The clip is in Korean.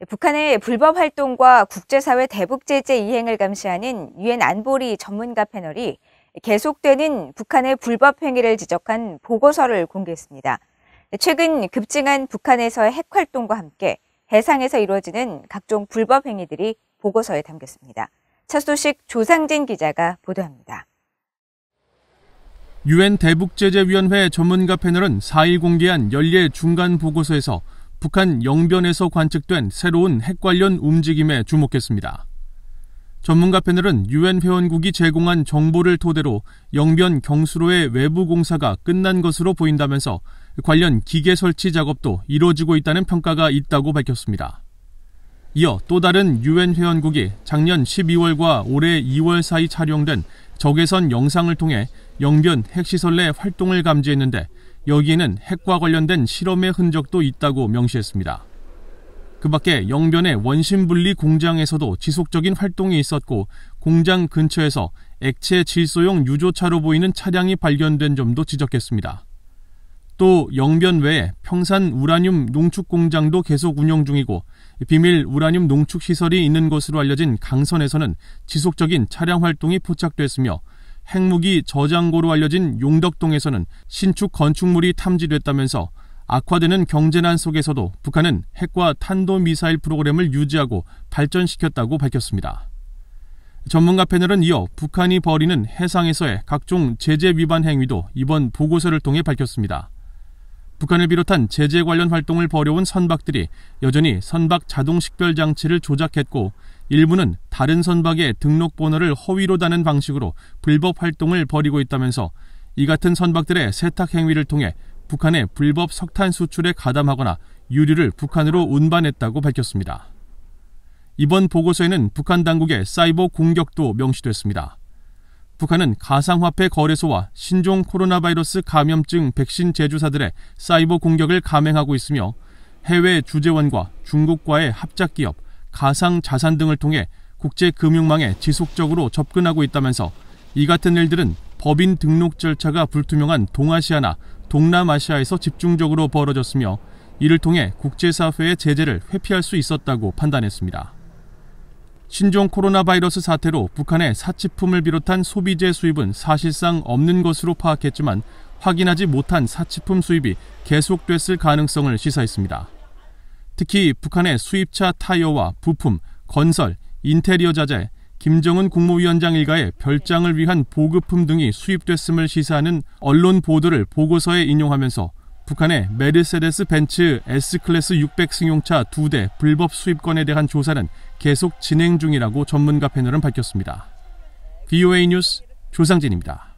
예, 북한의 불법 활동과 국제사회 대북 제재 이행을 감시하는 유엔 안보리 전문가 패널이 계속되는 북한의 불법 행위를 지적한 보고서를 공개했습니다. 예, 최근 급증한 북한에서의 핵 활동과 함께 해상에서 이루어지는 각종 불법 행위들이 보고서에 담겼습니다. 첫 소식 조상진 기자가 보도합니다. 유엔 대북제재위원회 전문가 패널은 4일 공개한 연례 중간 보고서에서 북한 영변에서 관측된 새로운 핵 관련 움직임에 주목했습니다. 전문가 패널은 유엔 회원국이 제공한 정보를 토대로 영변 경수로의 외부 공사가 끝난 것으로 보인다면서 관련 기계 설치 작업도 이루어지고 있다는 평가가 있다고 밝혔습니다. 이어 또 다른 유엔 회원국이 작년 12월과 올해 2월 사이 촬영된 적외선 영상을 통해 영변 핵시설 내 활동을 감지했는데 여기에는 핵과 관련된 실험의 흔적도 있다고 명시했습니다. 그 밖에 영변의 원심분리 공장에서도 지속적인 활동이 있었고 공장 근처에서 액체 질소용 유조차로 보이는 차량이 발견된 점도 지적했습니다. 또 영변 외에 평산 우라늄 농축 공장도 계속 운영 중이고 비밀 우라늄 농축 시설이 있는 것으로 알려진 강선에서는 지속적인 차량 활동이 포착됐으며 핵무기 저장고로 알려진 용덕동에서는 신축 건축물이 탐지됐다면서 악화되는 경제난 속에서도 북한은 핵과 탄도미사일 프로그램을 유지하고 발전시켰다고 밝혔습니다. 전문가 패널은 이어 북한이 벌이는 해상에서의 각종 제재 위반 행위도 이번 보고서를 통해 밝혔습니다. 북한을 비롯한 제재 관련 활동을 벌여온 선박들이 여전히 선박 자동 식별 장치를 조작했고 일부는 다른 선박의 등록 번호를 허위로 다는 방식으로 불법 활동을 벌이고 있다면서 이 같은 선박들의 세탁 행위를 통해 북한의 불법 석탄 수출에 가담하거나 유류를 북한으로 운반했다고 밝혔습니다. 이번 보고서에는 북한 당국의 사이버 공격도 명시됐습니다. 북한은 가상화폐 거래소와 신종 코로나 바이러스 감염증 백신 제조사들의 사이버 공격을 감행하고 있으며 해외 주재원과 중국과의 합작기업, 가상 자산 등을 통해 국제 금융망에 지속적으로 접근하고 있다면서 이 같은 일들은 법인 등록 절차가 불투명한 동아시아나 동남아시아에서 집중적으로 벌어졌으며 이를 통해 국제사회의 제재를 회피할 수 있었다고 판단했습니다. 신종 코로나 바이러스 사태로 북한의 사치품을 비롯한 소비재 수입은 사실상 없는 것으로 파악했지만 확인하지 못한 사치품 수입이 계속됐을 가능성을 시사했습니다. 특히 북한의 수입차 타이어와 부품, 건설, 인테리어 자재, 김정은 국무위원장 일가의 별장을 위한 보급품 등이 수입됐음을 시사하는 언론 보도를 보고서에 인용하면서 북한의 메르세데스 벤츠 S클래스 600 승용차 2대 불법 수입권에 대한 조사는 계속 진행 중이라고 전문가 패널은 밝혔습니다. BOA 뉴스 조상진입니다.